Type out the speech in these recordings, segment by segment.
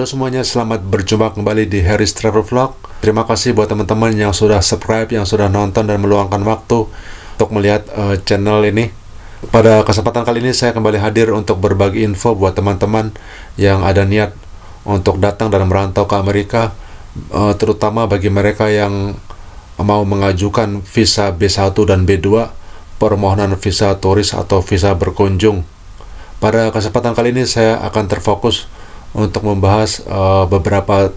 Halo semuanya, selamat berjumpa kembali di Harris Travel Vlog. Terima kasih buat teman-teman yang sudah subscribe, yang sudah nonton dan meluangkan waktu untuk melihat uh, channel ini. Pada kesempatan kali ini saya kembali hadir untuk berbagi info buat teman-teman yang ada niat untuk datang dan merantau ke Amerika, uh, terutama bagi mereka yang mau mengajukan visa B1 dan B2, permohonan visa turis atau visa berkunjung. Pada kesempatan kali ini saya akan terfokus untuk membahas uh, beberapa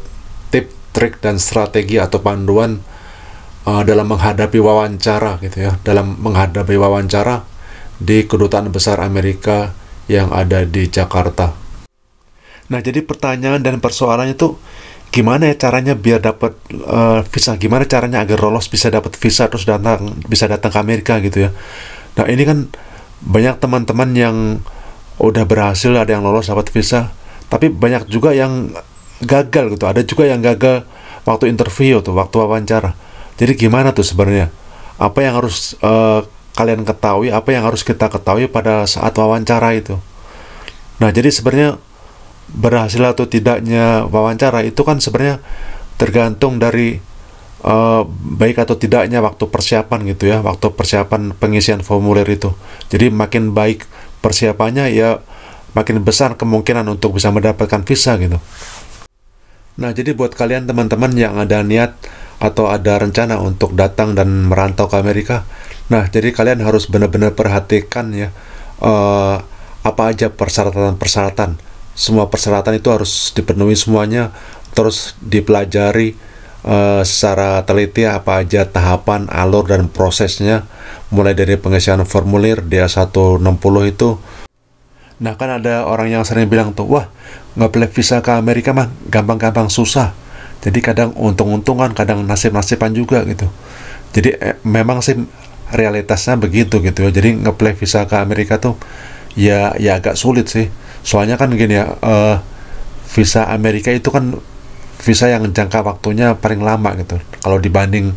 tip, trik dan strategi atau panduan uh, dalam menghadapi wawancara gitu ya, dalam menghadapi wawancara di kedutaan besar Amerika yang ada di Jakarta. Nah, jadi pertanyaan dan persoalannya itu gimana ya caranya biar dapat uh, visa? Gimana caranya agar lolos bisa dapat visa terus datang bisa datang ke Amerika gitu ya. Nah, ini kan banyak teman-teman yang udah berhasil ada yang lolos dapat visa tapi banyak juga yang gagal gitu ada juga yang gagal waktu interview tuh waktu wawancara jadi gimana tuh sebenarnya apa yang harus uh, kalian ketahui apa yang harus kita ketahui pada saat wawancara itu nah jadi sebenarnya berhasil atau tidaknya wawancara itu kan sebenarnya tergantung dari uh, baik atau tidaknya waktu persiapan gitu ya waktu persiapan pengisian formulir itu jadi makin baik persiapannya ya makin besar kemungkinan untuk bisa mendapatkan visa gitu. Nah, jadi buat kalian teman-teman yang ada niat atau ada rencana untuk datang dan merantau ke Amerika, nah jadi kalian harus benar-benar perhatikan ya uh, apa aja persyaratan-persyaratan. Semua persyaratan itu harus dipenuhi semuanya, terus dipelajari uh, secara teliti apa aja tahapan, alur dan prosesnya, mulai dari pengisian formulir DA160 itu Nah kan ada orang yang sering bilang tuh, wah nggak visa ke Amerika mah gampang-gampang susah. Jadi kadang untung-untungan, kadang nasib-nasiban juga gitu. Jadi eh, memang sih realitasnya begitu gitu ya. Jadi ngeplek visa ke Amerika tuh ya ya agak sulit sih. Soalnya kan gini ya, eh, visa Amerika itu kan visa yang jangka waktunya paling lama gitu. Kalau dibanding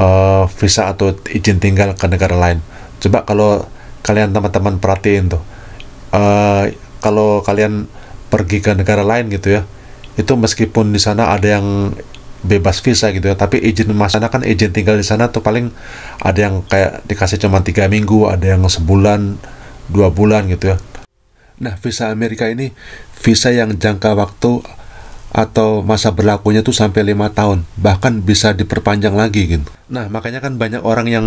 eh, visa atau izin tinggal ke negara lain. Coba kalau kalian teman-teman perhatiin tuh uh, kalau kalian pergi ke negara lain gitu ya itu meskipun di sana ada yang bebas visa gitu ya tapi izin masana kan izin tinggal di sana tuh paling ada yang kayak dikasih cuma tiga minggu ada yang sebulan dua bulan gitu ya nah visa Amerika ini visa yang jangka waktu atau masa berlakunya tuh sampai lima tahun bahkan bisa diperpanjang lagi gitu nah makanya kan banyak orang yang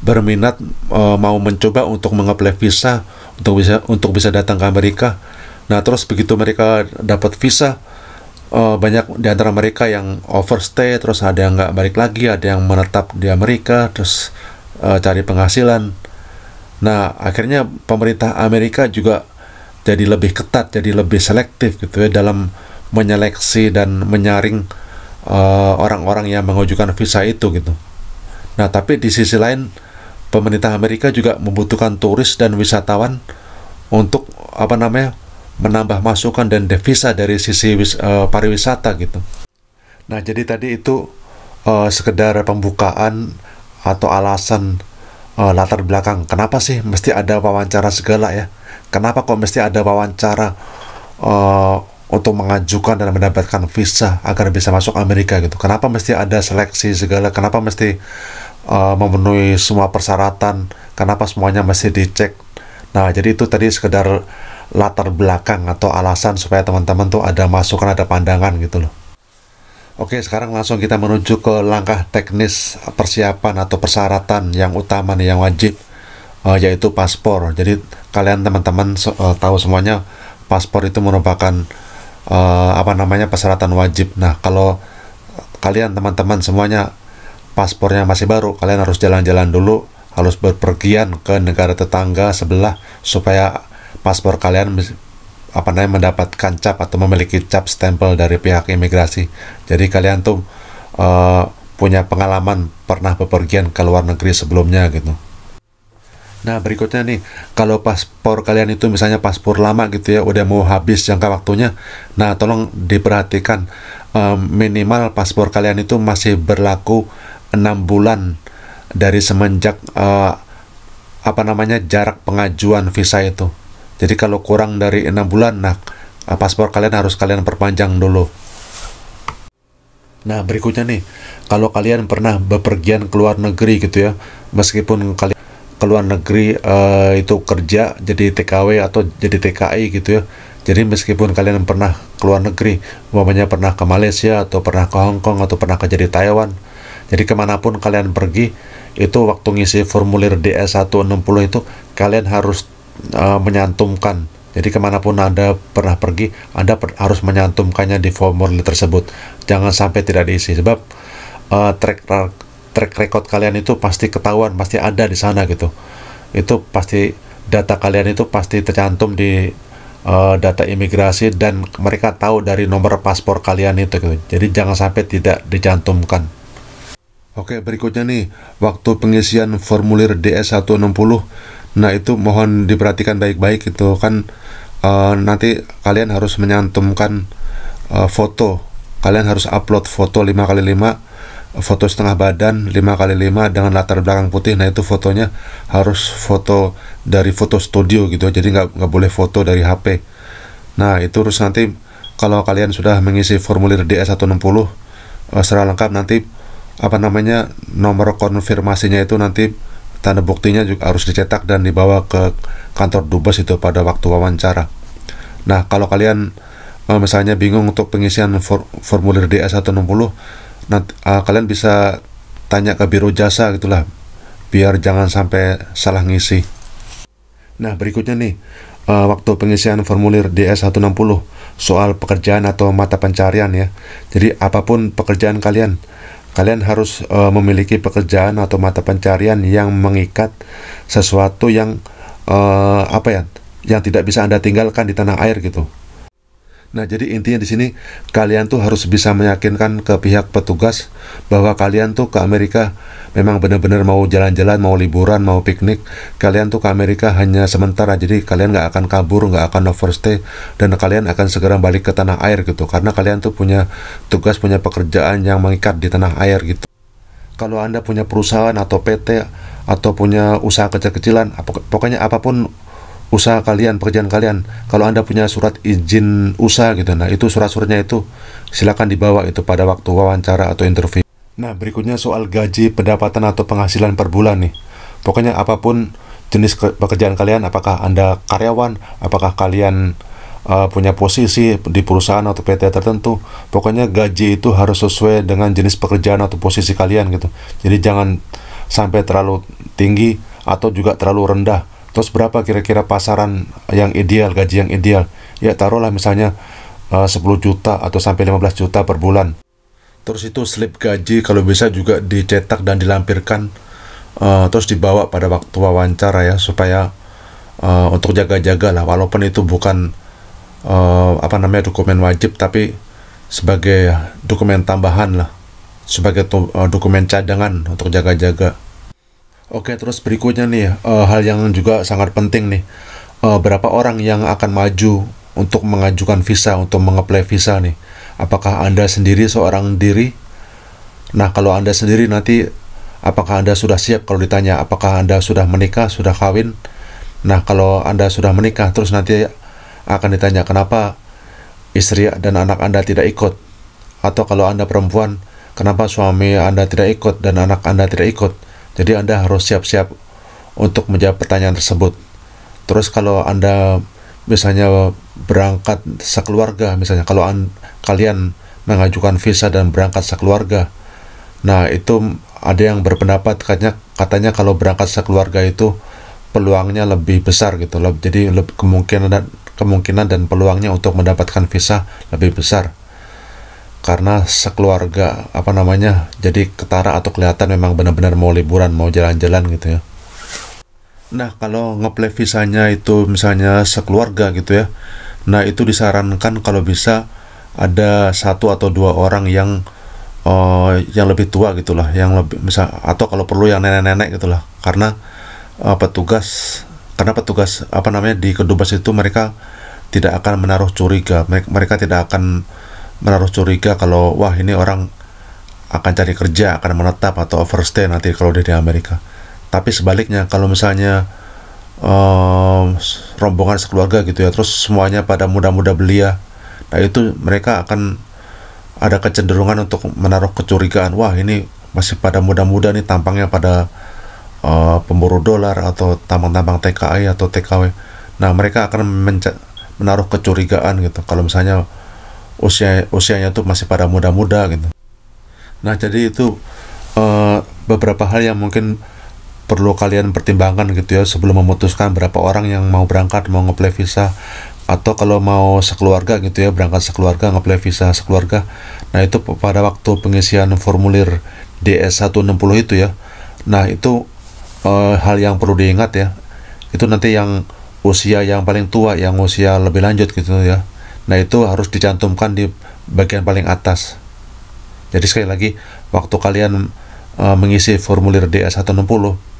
berminat e, mau mencoba untuk mengapply visa untuk bisa untuk bisa datang ke Amerika nah terus begitu mereka dapat visa e, banyak di antara mereka yang overstay terus ada yang nggak balik lagi ada yang menetap di Amerika terus e, cari penghasilan nah akhirnya pemerintah Amerika juga jadi lebih ketat jadi lebih selektif gitu ya dalam menyeleksi dan menyaring eh, orang-orang uh, orang yang mengajukan visa itu gitu. Nah, tapi di sisi lain pemerintah Amerika juga membutuhkan turis dan wisatawan untuk apa namanya? menambah masukan dan devisa dari sisi uh, pariwisata gitu. Nah, jadi tadi itu uh, sekedar pembukaan atau alasan uh, latar belakang. Kenapa sih mesti ada wawancara segala ya? Kenapa kok mesti ada wawancara uh, untuk mengajukan dan mendapatkan visa agar bisa masuk Amerika gitu. Kenapa mesti ada seleksi segala? Kenapa mesti uh, memenuhi semua persyaratan? Kenapa semuanya mesti dicek? Nah, jadi itu tadi sekedar latar belakang atau alasan supaya teman-teman tuh ada masukan, ada pandangan gitu loh. Oke, sekarang langsung kita menuju ke langkah teknis persiapan atau persyaratan yang utama nih yang wajib uh, yaitu paspor. Jadi kalian teman-teman uh, tahu semuanya paspor itu merupakan uh, apa namanya persyaratan wajib. Nah, kalau kalian teman-teman semuanya paspornya masih baru, kalian harus jalan-jalan dulu, harus berpergian ke negara tetangga sebelah supaya paspor kalian apa namanya mendapatkan cap atau memiliki cap stempel dari pihak imigrasi. Jadi kalian tuh uh, punya pengalaman pernah bepergian ke luar negeri sebelumnya gitu. Nah berikutnya nih, kalau paspor kalian itu misalnya paspor lama gitu ya, udah mau habis jangka waktunya, nah tolong diperhatikan um, minimal paspor kalian itu masih berlaku enam bulan dari semenjak uh, apa namanya jarak pengajuan visa itu. Jadi kalau kurang dari enam bulan, nah eh, paspor kalian harus kalian perpanjang dulu. Nah berikutnya nih, kalau kalian pernah bepergian ke luar negeri gitu ya, meskipun kalian ke luar negeri uh, itu kerja jadi TKW atau jadi TKI gitu ya jadi meskipun kalian pernah ke luar negeri umpamanya pernah ke Malaysia atau pernah ke Hong Kong atau pernah kerja di Taiwan jadi kemanapun kalian pergi itu waktu ngisi formulir DS160 itu kalian harus uh, menyantumkan jadi kemanapun Anda pernah pergi, Anda per harus menyantumkannya di formulir tersebut. Jangan sampai tidak diisi. Sebab uh, track track record kalian itu pasti ketahuan, pasti ada di sana gitu. Itu pasti data kalian itu pasti tercantum di uh, data imigrasi dan mereka tahu dari nomor paspor kalian itu gitu. Jadi jangan sampai tidak dicantumkan. Oke, berikutnya nih, waktu pengisian formulir DS160. Nah, itu mohon diperhatikan baik-baik itu kan uh, nanti kalian harus menyantumkan uh, foto. Kalian harus upload foto 5 x 5 foto setengah badan 5 kali 5 dengan latar belakang putih nah itu fotonya harus foto dari foto studio gitu jadi nggak nggak boleh foto dari HP nah itu harus nanti kalau kalian sudah mengisi formulir DS160 uh, eh, secara lengkap nanti apa namanya nomor konfirmasinya itu nanti tanda buktinya juga harus dicetak dan dibawa ke kantor dubes itu pada waktu wawancara nah kalau kalian eh, misalnya bingung untuk pengisian for formulir DS160 nanti uh, kalian bisa tanya ke biro jasa gitulah biar jangan sampai salah ngisi nah berikutnya nih uh, waktu pengisian formulir DS160 soal pekerjaan atau mata pencarian ya jadi apapun pekerjaan kalian kalian harus uh, memiliki pekerjaan atau mata pencarian yang mengikat sesuatu yang uh, apa ya yang tidak bisa anda tinggalkan di tanah air gitu Nah, jadi intinya di sini kalian tuh harus bisa meyakinkan ke pihak petugas bahwa kalian tuh ke Amerika memang benar-benar mau jalan-jalan, mau liburan, mau piknik. Kalian tuh ke Amerika hanya sementara, jadi kalian nggak akan kabur, nggak akan overstay, dan kalian akan segera balik ke tanah air gitu. Karena kalian tuh punya tugas, punya pekerjaan yang mengikat di tanah air gitu. Kalau Anda punya perusahaan atau PT atau punya usaha kecil-kecilan, pokoknya apapun usaha kalian, pekerjaan kalian. Kalau Anda punya surat izin usaha gitu, nah itu surat-suratnya itu silakan dibawa itu pada waktu wawancara atau interview. Nah, berikutnya soal gaji, pendapatan atau penghasilan per bulan nih. Pokoknya apapun jenis pekerjaan kalian, apakah Anda karyawan, apakah kalian uh, punya posisi di perusahaan atau PT tertentu, pokoknya gaji itu harus sesuai dengan jenis pekerjaan atau posisi kalian gitu. Jadi jangan sampai terlalu tinggi atau juga terlalu rendah Terus berapa kira-kira pasaran yang ideal, gaji yang ideal? Ya taruhlah misalnya eh, uh, 10 juta atau sampai 15 juta per bulan. Terus itu slip gaji kalau bisa juga dicetak dan dilampirkan uh, terus dibawa pada waktu wawancara ya supaya uh, untuk jaga-jaga lah walaupun itu bukan uh, apa namanya dokumen wajib tapi sebagai dokumen tambahan lah sebagai uh, dokumen cadangan untuk jaga-jaga Oke, terus berikutnya nih uh, hal yang juga sangat penting nih. Uh, berapa orang yang akan maju untuk mengajukan visa untuk mengeplay visa nih? Apakah Anda sendiri seorang diri? Nah, kalau Anda sendiri nanti apakah Anda sudah siap kalau ditanya apakah Anda sudah menikah, sudah kawin? Nah, kalau Anda sudah menikah terus nanti akan ditanya kenapa istri dan anak Anda tidak ikut? Atau kalau Anda perempuan, kenapa suami Anda tidak ikut dan anak Anda tidak ikut? Jadi Anda harus siap-siap untuk menjawab pertanyaan tersebut. Terus kalau Anda misalnya berangkat sekeluarga, misalnya kalau an, kalian mengajukan visa dan berangkat sekeluarga, nah itu ada yang berpendapat katanya katanya kalau berangkat sekeluarga itu peluangnya lebih besar gitu, jadi kemungkinan kemungkinan dan peluangnya untuk mendapatkan visa lebih besar karena sekeluarga apa namanya jadi ketara atau kelihatan memang benar-benar mau liburan mau jalan-jalan gitu ya nah kalau ngeplay visanya itu misalnya sekeluarga gitu ya nah itu disarankan kalau bisa ada satu atau dua orang yang uh, yang lebih tua gitulah yang lebih misal atau kalau perlu yang nenek-nenek gitulah karena uh, petugas karena petugas apa namanya di kedubes itu mereka tidak akan menaruh curiga mereka, mereka tidak akan menaruh curiga kalau wah ini orang akan cari kerja, akan menetap atau overstay nanti kalau dia di Amerika. Tapi sebaliknya kalau misalnya um, rombongan sekeluarga gitu ya, terus semuanya pada muda-muda belia, nah itu mereka akan ada kecenderungan untuk menaruh kecurigaan, wah ini masih pada muda-muda nih tampangnya pada uh, pemburu dolar atau tambang-tambang TKI atau TKW. Nah mereka akan menaruh kecurigaan gitu kalau misalnya usia usianya tuh masih pada muda-muda gitu. Nah jadi itu uh, beberapa hal yang mungkin perlu kalian pertimbangkan gitu ya sebelum memutuskan berapa orang yang mau berangkat mau ngeplay visa atau kalau mau sekeluarga gitu ya berangkat sekeluarga ngeplay visa sekeluarga nah itu pada waktu pengisian formulir DS160 itu ya nah itu uh, hal yang perlu diingat ya itu nanti yang usia yang paling tua yang usia lebih lanjut gitu ya Nah itu harus dicantumkan di bagian paling atas. Jadi sekali lagi, waktu kalian e, mengisi formulir DS160,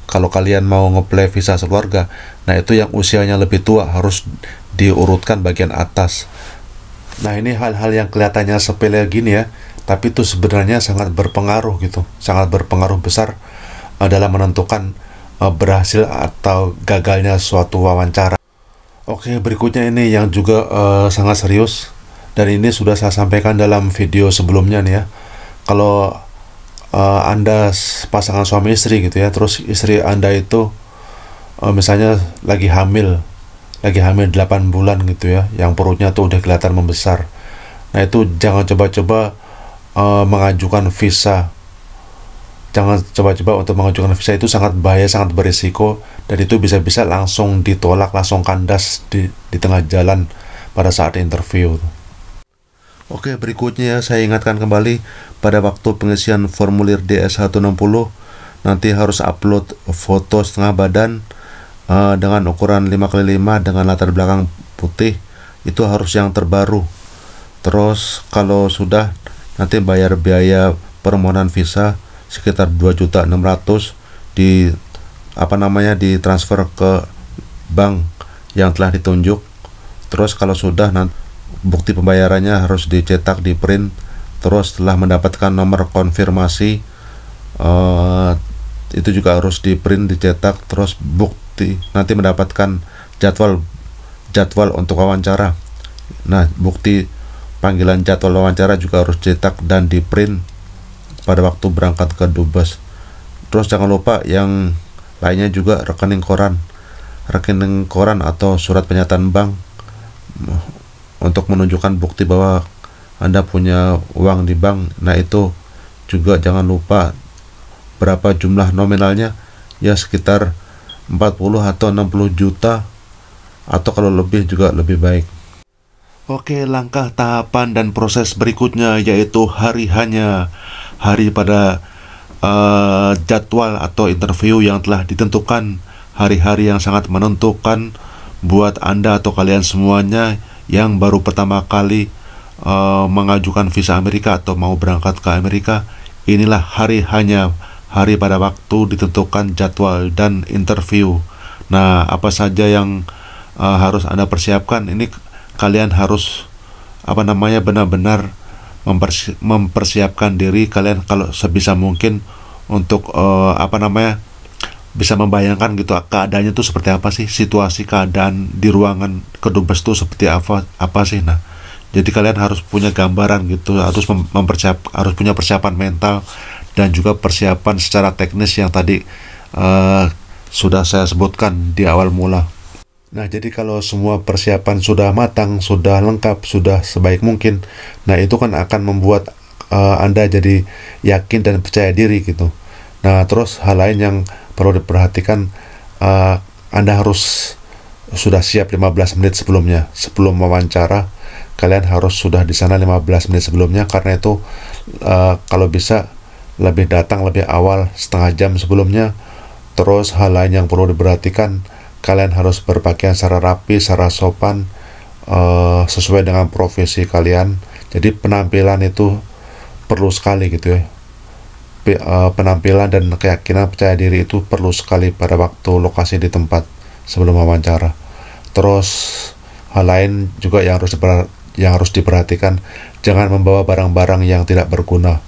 kalau kalian mau ngeplay visa keluarga, nah itu yang usianya lebih tua harus diurutkan bagian atas. Nah ini hal-hal yang kelihatannya sepele gini ya, tapi itu sebenarnya sangat berpengaruh gitu, sangat berpengaruh besar e, dalam menentukan e, berhasil atau gagalnya suatu wawancara. Oke, berikutnya ini yang juga uh, sangat serius dan ini sudah saya sampaikan dalam video sebelumnya nih ya. Kalau uh, Anda pasangan suami istri gitu ya, terus istri Anda itu uh, misalnya lagi hamil, lagi hamil 8 bulan gitu ya, yang perutnya tuh udah kelihatan membesar. Nah, itu jangan coba-coba uh, mengajukan visa. Jangan coba-coba untuk mengajukan visa itu sangat bahaya, sangat berisiko dan itu bisa-bisa langsung ditolak langsung kandas di, di tengah jalan pada saat interview Oke berikutnya saya ingatkan kembali pada waktu pengisian formulir DS160 nanti harus upload foto setengah badan uh, dengan ukuran 5x5 dengan latar belakang putih itu harus yang terbaru terus kalau sudah nanti bayar biaya permohonan visa sekitar 2.600 di apa namanya ditransfer ke bank yang telah ditunjuk terus kalau sudah nanti bukti pembayarannya harus dicetak di print terus setelah mendapatkan nomor konfirmasi uh, itu juga harus di print dicetak terus bukti nanti mendapatkan jadwal jadwal untuk wawancara nah bukti panggilan jadwal wawancara juga harus cetak dan di print pada waktu berangkat ke dubes terus jangan lupa yang Lainnya juga rekening koran, rekening koran atau surat pernyataan bank eh, untuk menunjukkan bukti bahwa Anda punya uang di bank. Nah, itu juga jangan lupa berapa jumlah nominalnya ya sekitar 40 atau 60 juta atau kalau lebih juga lebih baik. Oke, langkah tahapan dan proses berikutnya yaitu hari hanya hari pada uh, jadwal atau interview yang telah ditentukan hari-hari yang sangat menentukan buat Anda atau kalian semuanya yang baru pertama kali uh, mengajukan visa Amerika atau mau berangkat ke Amerika. Inilah hari hanya hari pada waktu ditentukan jadwal dan interview. Nah, apa saja yang uh, harus Anda persiapkan? Ini kalian harus apa namanya benar-benar mempersi mempersiapkan diri kalian kalau sebisa mungkin untuk uh, apa namanya bisa membayangkan gitu keadaannya tuh seperti apa sih situasi keadaan di ruangan kedubes tuh seperti apa apa sih nah jadi kalian harus punya gambaran gitu harus mem mempersiap harus punya persiapan mental dan juga persiapan secara teknis yang tadi uh, sudah saya sebutkan di awal mula Nah, jadi kalau semua persiapan sudah matang, sudah lengkap, sudah sebaik mungkin, nah itu kan akan membuat uh, Anda jadi yakin dan percaya diri gitu. Nah, terus hal lain yang perlu diperhatikan uh, Anda harus sudah siap 15 menit sebelumnya, sebelum wawancara kalian harus sudah di sana 15 menit sebelumnya karena itu uh, kalau bisa lebih datang lebih awal setengah jam sebelumnya. Terus hal lain yang perlu diperhatikan kalian harus berpakaian secara rapi, secara sopan uh, sesuai dengan profesi kalian. Jadi penampilan itu perlu sekali gitu ya. Eh, penampilan dan keyakinan percaya diri itu perlu sekali pada waktu lokasi di tempat sebelum wawancara. Terus hal lain juga yang harus yang harus diperhatikan jangan membawa barang-barang yang tidak berguna.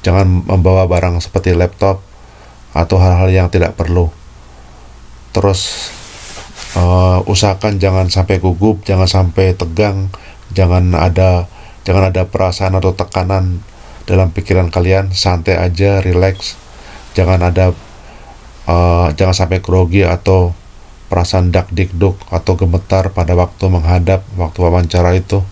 Jangan membawa barang seperti laptop atau hal-hal yang tidak perlu. Terus uh, usahakan jangan sampai gugup jangan sampai tegang jangan ada jangan ada perasaan atau tekanan dalam pikiran kalian santai aja relax jangan ada uh, jangan sampai grogi atau perasaan dak dikduk atau gemetar pada waktu menghadap waktu wawancara itu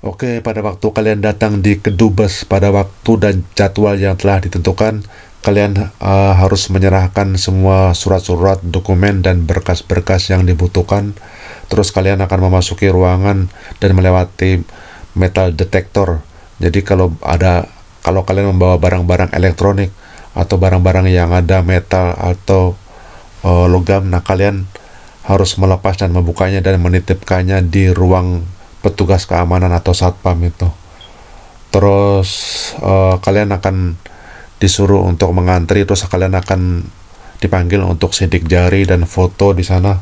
Oke, pada waktu kalian datang di Kedubes pada waktu dan jadwal yang telah ditentukan, kalian uh, harus menyerahkan semua surat-surat, dokumen dan berkas-berkas yang dibutuhkan. Terus kalian akan memasuki ruangan dan melewati metal detector. Jadi kalau ada kalau kalian membawa barang-barang elektronik atau barang-barang yang ada metal atau uh, logam, nah kalian harus melepas dan membukanya dan menitipkannya di ruang petugas keamanan atau satpam itu. Terus uh, kalian akan disuruh untuk mengantri terus kalian akan dipanggil untuk sidik jari dan foto di sana.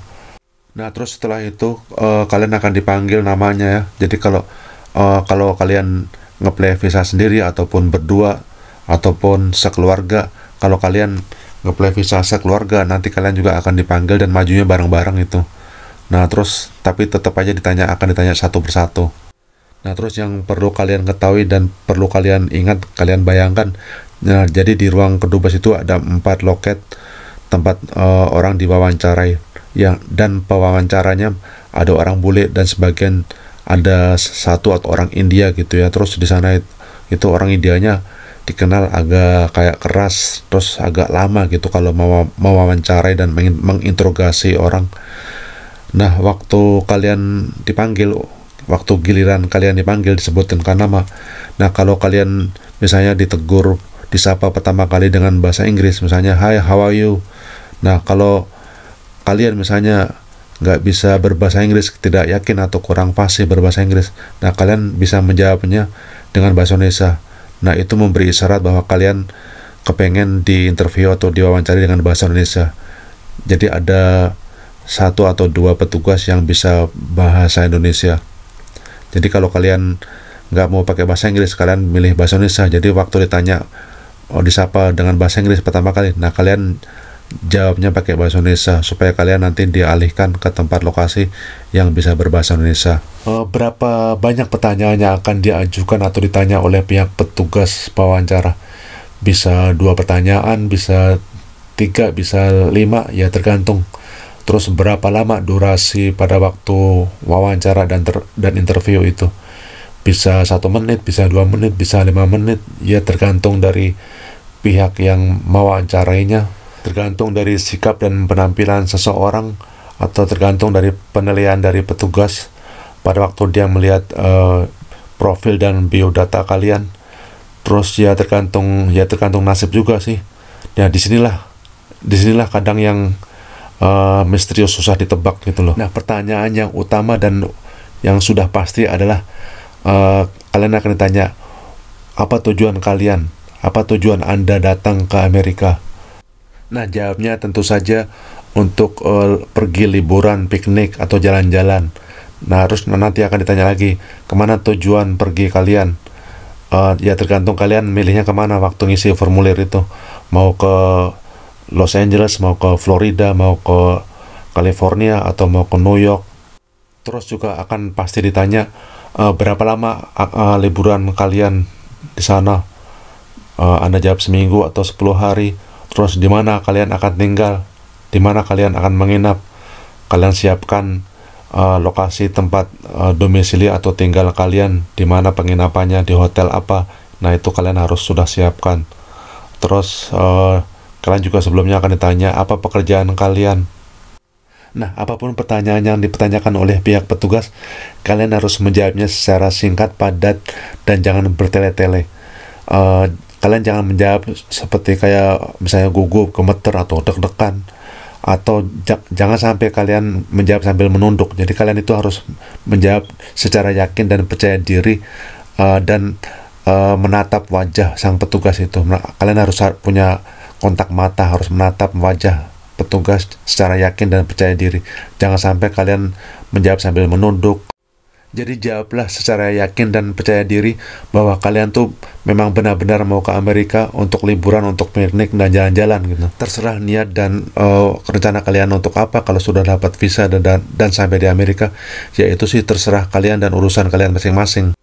Nah terus setelah itu uh, kalian akan dipanggil namanya ya. Jadi kalau uh, kalau kalian ngeplay visa sendiri ataupun berdua ataupun sekeluarga, kalau kalian ngeplay visa sekeluarga nanti kalian juga akan dipanggil dan majunya bareng-bareng itu. Nah terus tapi tetap aja ditanya akan ditanya satu persatu. Nah terus yang perlu kalian ketahui dan perlu kalian ingat, kalian bayangkan Nah, jadi di ruang kedubes itu ada empat loket tempat uh, orang diwawancarai yang dan pewawancaranya ada orang bule dan sebagian ada satu atau orang India gitu ya. Terus di sana itu, itu orang Indianya dikenal agak kayak keras, terus agak lama gitu kalau mau mau mewawancarai dan meng menginterogasi orang. Nah, waktu kalian dipanggil, waktu giliran kalian dipanggil disebutkan nama. Nah, kalau kalian misalnya ditegur disapa pertama kali dengan bahasa Inggris misalnya Hi how are you nah kalau kalian misalnya nggak bisa berbahasa Inggris tidak yakin atau kurang fasih berbahasa Inggris nah kalian bisa menjawabnya dengan bahasa Indonesia nah itu memberi isyarat bahwa kalian kepengen diinterview atau diwawancari dengan bahasa Indonesia jadi ada satu atau dua petugas yang bisa bahasa Indonesia. Jadi kalau kalian nggak mau pakai bahasa Inggris, kalian milih bahasa Indonesia. Jadi waktu ditanya oh, disapa dengan bahasa Inggris pertama kali. Nah, kalian jawabnya pakai bahasa Indonesia supaya kalian nanti dialihkan ke tempat lokasi yang bisa berbahasa Indonesia. Eh, berapa banyak pertanyaannya yang akan diajukan atau ditanya oleh pihak petugas wawancara? Bisa dua pertanyaan, bisa tiga, bisa lima, ya tergantung. Terus berapa lama durasi pada waktu wawancara dan ter dan interview itu? Bisa satu menit, bisa dua menit, bisa lima menit, ya tergantung dari pihak yang mewawancarainya tergantung dari sikap dan penampilan seseorang atau tergantung dari penilaian dari petugas pada waktu dia melihat uh, profil dan biodata kalian terus ya tergantung ya tergantung nasib juga sih ya disinilah disinilah kadang yang uh, misterius susah ditebak gitu loh nah pertanyaan yang utama dan yang sudah pasti adalah uh, kalian akan ditanya apa tujuan kalian apa tujuan Anda datang ke Amerika? Nah, jawabnya tentu saja untuk uh, pergi liburan, piknik, atau jalan-jalan. Nah, harus nanti akan ditanya lagi, kemana tujuan pergi kalian? Uh, ya, tergantung kalian milihnya kemana waktu ngisi formulir itu. Mau ke Los Angeles, mau ke Florida, mau ke California, atau mau ke New York. Terus juga akan pasti ditanya, uh, berapa lama uh, liburan kalian di sana? uh, Anda jawab seminggu atau 10 hari, terus di mana kalian akan tinggal, di mana kalian akan menginap, kalian siapkan uh, lokasi tempat uh, domisili atau tinggal kalian, di mana penginapannya, di hotel apa, nah itu kalian harus sudah siapkan. Terus uh, kalian juga sebelumnya akan ditanya apa pekerjaan kalian, Nah, apapun pertanyaan yang dipertanyakan oleh pihak petugas, kalian harus menjawabnya secara singkat, padat, dan jangan bertele-tele. Uh, kalian jangan menjawab seperti kayak misalnya gugup, gemeter atau deg-degan atau jangan sampai kalian menjawab sambil menunduk. Jadi kalian itu harus menjawab secara yakin dan percaya diri uh, dan uh, menatap wajah sang petugas itu. Nah, kalian harus punya kontak mata, harus menatap wajah petugas secara yakin dan percaya diri. Jangan sampai kalian menjawab sambil menunduk jadi jawablah secara yakin dan percaya diri bahwa kalian tuh memang benar-benar mau ke Amerika untuk liburan, untuk piknik dan jalan-jalan gitu. Terserah niat dan uh, rencana kalian untuk apa kalau sudah dapat visa dan, dan dan sampai di Amerika, yaitu sih terserah kalian dan urusan kalian masing-masing.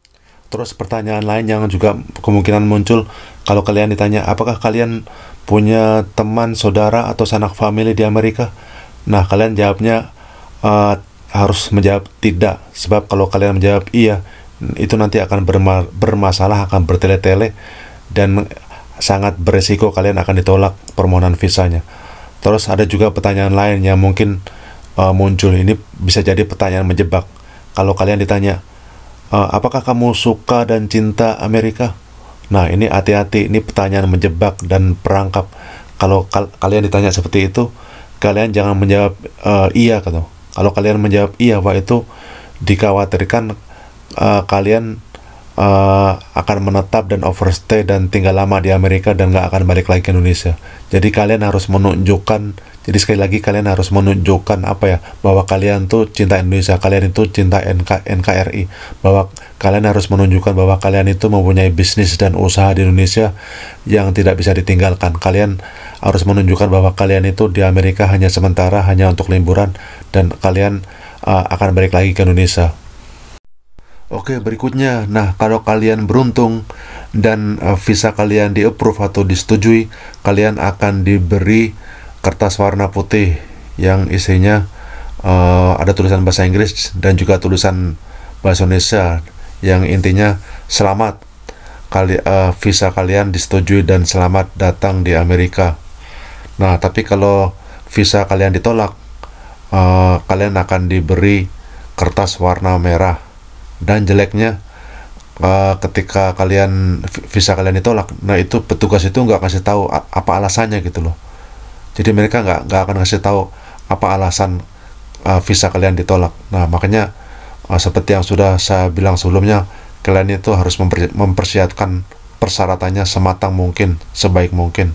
Terus pertanyaan lain yang juga kemungkinan muncul kalau kalian ditanya apakah kalian punya teman, saudara atau sanak famili di Amerika? Nah, kalian jawabnya uh, harus menjawab tidak sebab kalau kalian menjawab iya itu nanti akan bermasalah akan bertele-tele dan sangat beresiko kalian akan ditolak permohonan visanya terus ada juga pertanyaan lain yang mungkin uh, muncul ini bisa jadi pertanyaan menjebak kalau kalian ditanya uh, apakah kamu suka dan cinta Amerika nah ini hati-hati ini pertanyaan menjebak dan perangkap kalau kal kalian ditanya seperti itu kalian jangan menjawab uh, iya kata kalau kalian menjawab iya, Pak itu dikhawatirkan uh, kalian uh, akan menetap dan overstay dan tinggal lama di Amerika dan nggak akan balik lagi ke Indonesia. Jadi kalian harus menunjukkan, jadi sekali lagi kalian harus menunjukkan apa ya bahwa kalian tuh cinta Indonesia, kalian itu cinta NK, NKRI, bahwa kalian harus menunjukkan bahwa kalian itu mempunyai bisnis dan usaha di Indonesia yang tidak bisa ditinggalkan. Kalian harus menunjukkan bahwa kalian itu di Amerika hanya sementara, hanya untuk liburan dan kalian uh, akan balik lagi ke Indonesia. Oke, berikutnya. Nah, kalau kalian beruntung dan eh, visa kalian di approve atau disetujui, kalian akan diberi kertas warna putih yang isinya uh, ada tulisan bahasa Inggris dan juga tulisan bahasa Indonesia yang intinya selamat kali uh, visa kalian disetujui dan selamat datang di Amerika. Nah, tapi kalau visa kalian ditolak, uh, kalian akan diberi kertas warna merah dan jeleknya uh, ketika kalian visa kalian ditolak nah itu petugas itu nggak kasih tahu apa alasannya gitu loh jadi mereka nggak nggak akan kasih tahu apa alasan uh, visa kalian ditolak nah makanya uh, seperti yang sudah saya bilang sebelumnya kalian itu harus mempersiapkan persyaratannya sematang mungkin sebaik mungkin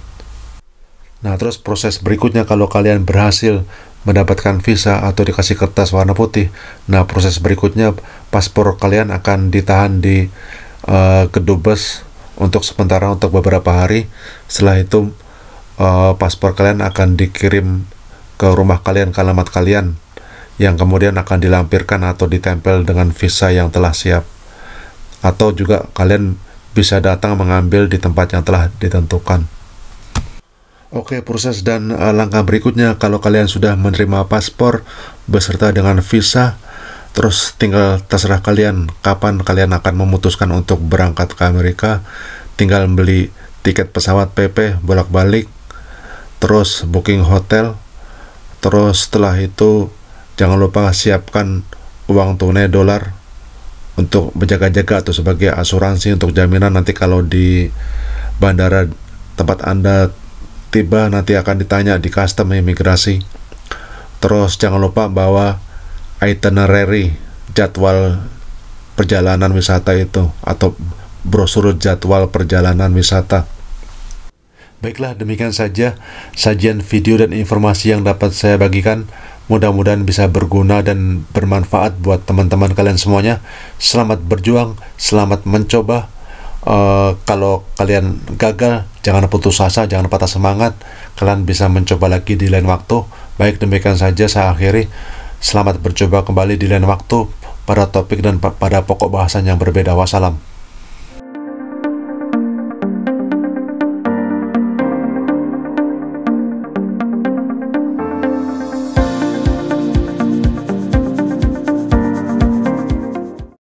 Nah, terus proses berikutnya kalau kalian berhasil mendapatkan visa atau dikasih kertas warna putih, nah proses berikutnya paspor kalian akan ditahan di uh, eh, kedubes untuk sementara untuk beberapa hari. Setelah itu uh, paspor kalian akan dikirim ke rumah kalian, ke alamat kalian yang kemudian akan dilampirkan atau ditempel dengan visa yang telah siap. Atau juga kalian bisa datang mengambil di tempat yang telah ditentukan. Oke, proses dan uh, langkah berikutnya kalau kalian sudah menerima paspor beserta dengan visa, terus tinggal terserah kalian kapan kalian akan memutuskan untuk berangkat ke Amerika, tinggal beli tiket pesawat PP bolak-balik, terus booking hotel, terus setelah itu jangan lupa siapkan uang tunai dolar untuk menjaga jaga atau sebagai asuransi untuk jaminan nanti kalau di bandara tempat Anda tiba nanti akan ditanya di custom imigrasi. Terus jangan lupa bawa itinerary jadwal perjalanan wisata itu atau brosur jadwal perjalanan wisata. Baiklah, demikian saja sajian video dan informasi yang dapat saya bagikan. Mudah-mudahan bisa berguna dan bermanfaat buat teman-teman kalian semuanya. Selamat berjuang, selamat mencoba. Uh, kalau kalian gagal, Jangan putus asa, jangan patah semangat. Kalian bisa mencoba lagi di lain waktu. Baik demikian saja saya akhiri. Selamat bercoba kembali di lain waktu pada topik dan pada pokok bahasan yang berbeda. Wassalam.